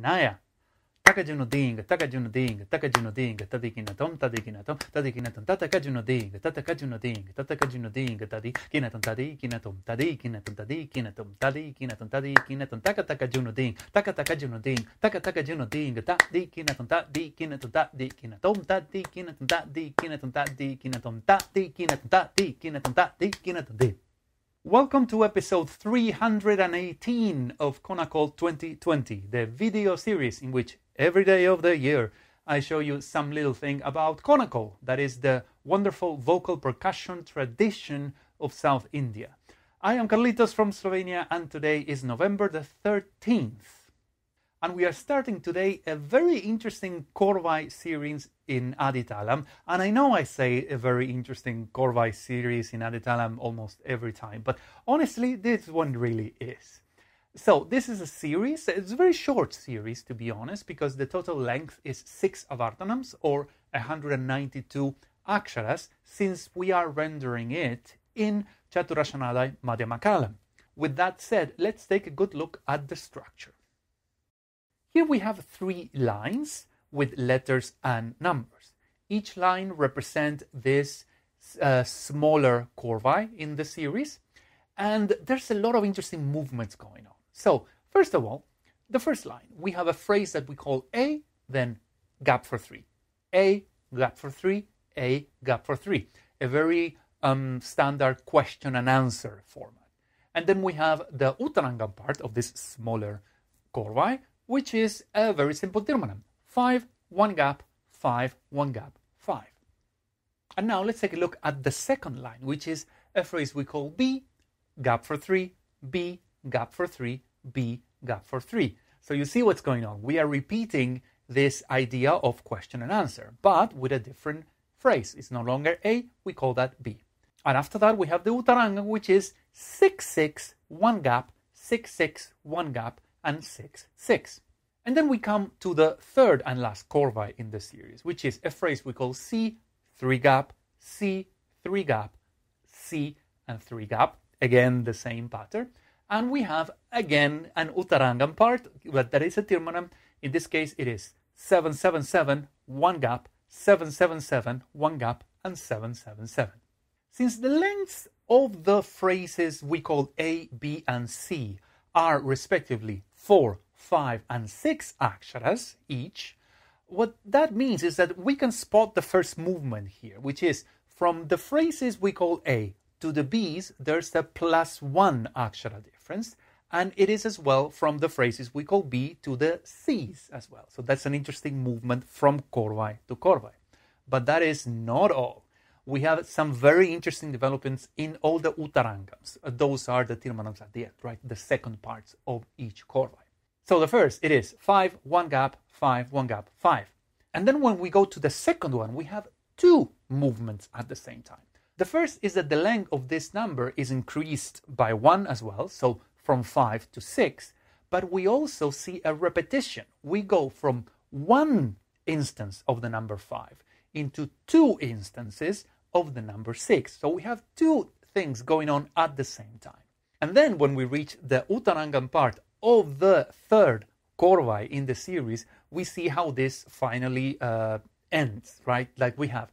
なんやたかじゅのディング、たかじゅのディング、たかじゅのディング、たできなとん、たできなとん、たできなとん、たたかじゅのディング、たたかじゅのディング、たたかじゅのディング、たできなとん、たできなとん、たできなとん、たできなとん、たできなとん、たできなとん、たかたかじゅのディング、たかたかじゅのディング、たかたかじゅのディング、たできなとん、たできなとん、たできなとん、たできなとん、たできなとん、たできなとん、たできなとん、たできなとん、たできなとん、たできなとん、たできなとん、たできなとん、Welcome to episode 318 of Conacol 2020, the video series in which every day of the year I show you some little thing about Conacol, that is the wonderful vocal percussion tradition of South India. I am Carlitos from Slovenia and today is November the 13th and we are starting today a very interesting Corvi series in Aditalam. And I know I say a very interesting Corvi series in Aditalam almost every time, but honestly, this one really is. So this is a series, it's a very short series to be honest, because the total length is 6 avartanams or 192 aksharas, since we are rendering it in Chaturashanadai Madhyamakalam. With that said, let's take a good look at the structure. Here we have three lines with letters and numbers. Each line represents this uh, smaller corvi in the series, and there's a lot of interesting movements going on. So, first of all, the first line, we have a phrase that we call A, then gap for three. A, gap for three, A, gap for three. A very um, standard question and answer format. And then we have the Uttarangam part of this smaller corvi, which is a very simple theorem 5, 1 gap, 5, 1 gap, 5. And now let's take a look at the second line, which is a phrase we call B, gap for 3, B, gap for 3, B, gap for 3. So you see what's going on. We are repeating this idea of question and answer, but with a different phrase. It's no longer A, we call that B. And after that, we have the utaranga, which is 6, 6, 1 gap, 6, 6, 1 gap, and 6, 6. And then we come to the third and last corvi in the series, which is a phrase we call C, three gap, C, three gap, C, and three gap. Again, the same pattern. And we have again an Uttarangam part, but that is a Tirmanam. In this case, it is 777, one gap, 777, one gap, and 777. Since the lengths of the phrases we call A, B, and C are respectively 4, 5 and 6 aksharas each, what that means is that we can spot the first movement here, which is from the phrases we call A to the B's, there's a plus 1 akshara difference, and it is as well from the phrases we call B to the C's as well. So that's an interesting movement from korvai to korvai. But that is not all. We have some very interesting developments in all the uttarangams. Those are the at the end, right? The second parts of each korvai. So the first, it is 5, 1 gap, 5, 1 gap, 5. And then when we go to the second one, we have two movements at the same time. The first is that the length of this number is increased by 1 as well, so from 5 to 6, but we also see a repetition. We go from one instance of the number 5 into two instances of the number 6. So we have two things going on at the same time. And then when we reach the Uttarangam part of the third korvai in the series, we see how this finally uh, ends, right? Like we have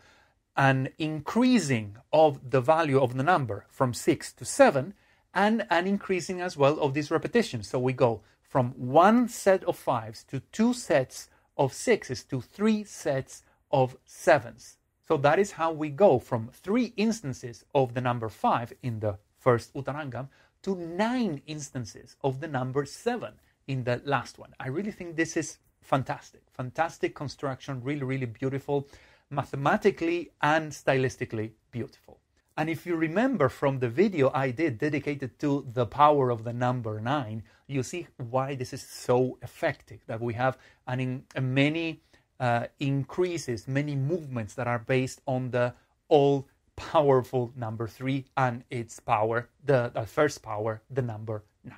an increasing of the value of the number from six to seven and an increasing as well of this repetition. So we go from one set of fives to two sets of sixes to three sets of sevens. So that is how we go from three instances of the number five in the first Uttarangam to nine instances of the number seven in the last one. I really think this is fantastic. Fantastic construction, really, really beautiful, mathematically and stylistically beautiful. And if you remember from the video I did dedicated to the power of the number nine, you see why this is so effective that we have an in, many uh, increases, many movements that are based on the all powerful number three and its power, the, the first power, the number nine.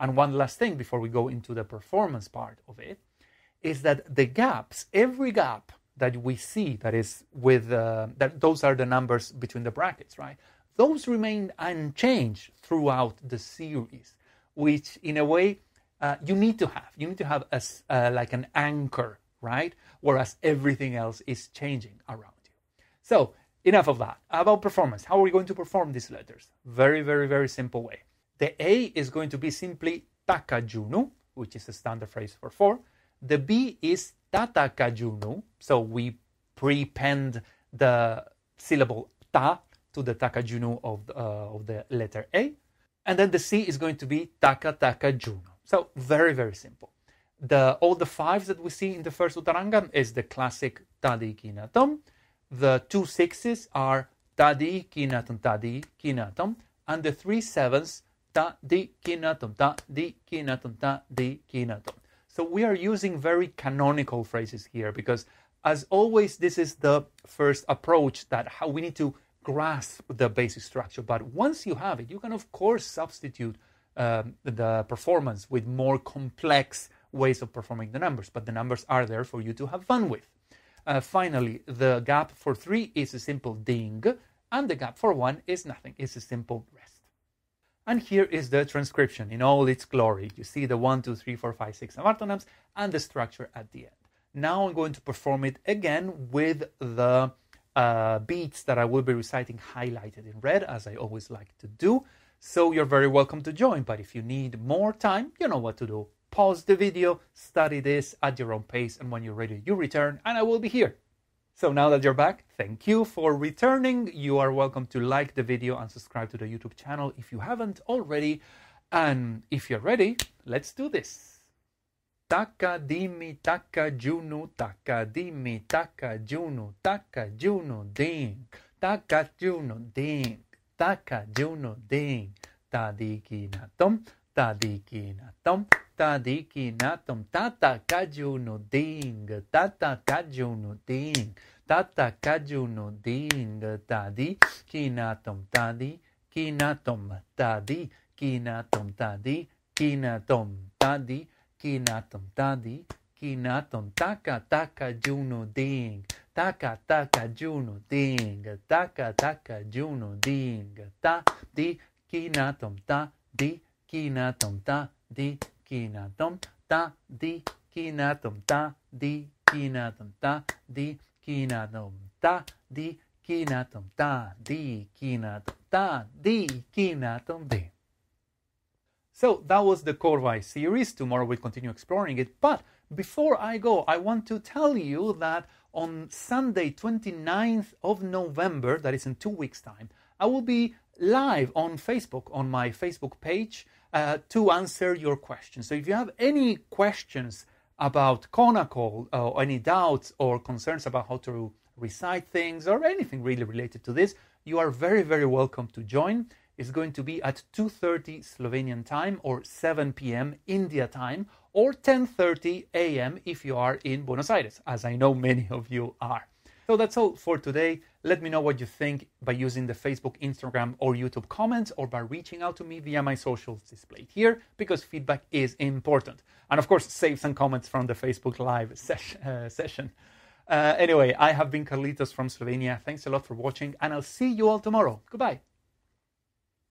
And one last thing before we go into the performance part of it is that the gaps, every gap that we see that is with uh, that those are the numbers between the brackets, right? Those remain unchanged throughout the series, which in a way uh, you need to have. You need to have a, uh, like an anchor, right? Whereas everything else is changing around you. So enough of that. About performance, how are we going to perform these letters? Very, very, very simple way. The A is going to be simply takajunu, which is a standard phrase for four. The B is tatakajunu, so we prepend the syllable ta to the takajunu of, the, uh, of the letter A. And then the C is going to be taka takajunu. So very, very simple. The, all the fives that we see in the first Uttaranga is the classic Tadi Kinatom. The two sixes are tadi di kinatum ta di kinatum, and the three sevens tadi di kinatum tadi di kinatum ta di kinatum. So we are using very canonical phrases here because, as always, this is the first approach that how we need to grasp the basic structure. But once you have it, you can of course substitute um, the performance with more complex ways of performing the numbers. But the numbers are there for you to have fun with. Uh, finally, the gap for 3 is a simple ding, and the gap for 1 is nothing, it's a simple rest. And here is the transcription in all its glory. You see the one, two, three, four, five, six, amartonams and the structure at the end. Now I'm going to perform it again with the uh, beats that I will be reciting highlighted in red, as I always like to do. So you're very welcome to join, but if you need more time, you know what to do pause the video, study this at your own pace, and when you're ready, you return, and I will be here. So now that you're back, thank you for returning. You are welcome to like the video and subscribe to the YouTube channel if you haven't already. And if you're ready, let's do this. Taka dimi taka junu taka dimi taka junu taka junu ding taka junu ding taka junu ding tadiki natom tadiki natom Tadiki natum tata kaju ding, tata kaju ding, tata kaju ding, tadi kinatum tadi kinatum tadi kinatum tadi kinatum tadi kinatum tadi kinatum taka taka juno ding, taka taka juno ding, taka taka juno ding, ta di kinatum ta di kinatum ta di kinatum ta di kinatum ta di kinatum ta di kinatum ta di kinatum ta di kinatum ta di kinatum di. So that was the Corvae series. Tomorrow we'll continue exploring it. But before I go, I want to tell you that on Sunday, 29th of November, that is in two weeks' time, I will be live on Facebook, on my Facebook page, uh, to answer your questions. So if you have any questions about Conacol uh, or any doubts or concerns about how to recite things or anything really related to this, you are very, very welcome to join. It's going to be at 2.30 Slovenian time or 7 p.m. India time or 10.30 a.m. if you are in Buenos Aires, as I know many of you are. So that's all for today. Let me know what you think by using the Facebook, Instagram, or YouTube comments or by reaching out to me via my socials displayed here because feedback is important. And of course, save some comments from the Facebook Live ses- uh, session. Uh, anyway, I have been Carlitos from Slovenia. Thanks a lot for watching, and I'll see you all tomorrow. Goodbye.